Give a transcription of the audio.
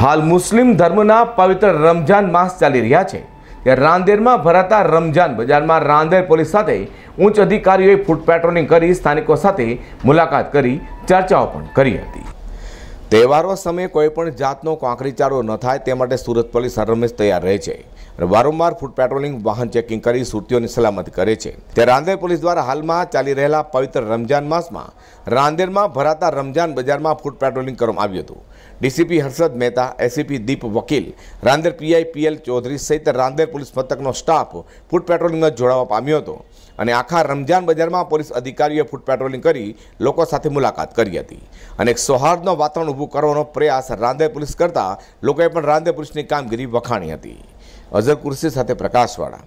હાલ મુસ્લિમ ધર્મના પવિત્ર રમઝાન માસ ચાલી રહ્યા છે ત્યારે રાંદેરમાં ભરાતા રમઝાન બજારમાં રાંદેર પોલીસ સાથે ઉચ્ચ અધિકારીઓએ ફૂટ પેટ્રોલિંગ કરી સ્થાનિકો સાથે મુલાકાત કરી ચર્ચાઓ પણ કરી હતી દેવારો સમયે કોઈ પણ જાતનો કોંક્રીચારો ન થાય તે માટે સુરત પોલીસ રમેશ તૈયાર રહે છે રવારુ માર ફૂટ પેટ્રોલિંગ વાહન ચેકિંગ કરી સુરત્યોને સલામત કરે છે તે રાંદેર પોલીસ દ્વારા હાલમાં ચાલી રહેલા પવિત્ર રમઝાન માસમાં રાંદેરમાં ભરાતા રમઝાન બજારમાં ફૂટ પેટ્રોલિંગ કરવામાં આવ્યું હતું ડીસીપી હર્ષદ મહેતા એસસીપી દીપ વકિલ રાંદેર પીઆઈ પીએલ ચૌધરી સહિત રાંદેર પોલીસ પતકનો સ્ટાફ ફૂટ પેટ્રોલિંગમાં જોડાવ પામ્યો હતો અને આખા રમઝાન બજારમાં પોલીસ અધિકારીઓ ફૂટ પેટ્રોલિંગ કરી લોકો સાથે મુલાકાત કરી હતી અને સૌહાર્દનો વાતાવરણ ઊભું કરવાનો પ્રયાસ રાંદે પોલીસ કરતા લોકોએ પણ રાંદે પોલીસની કામગીરી વખાણી હતી અઝર કુર્સી સાથે પ્રકાશવાળા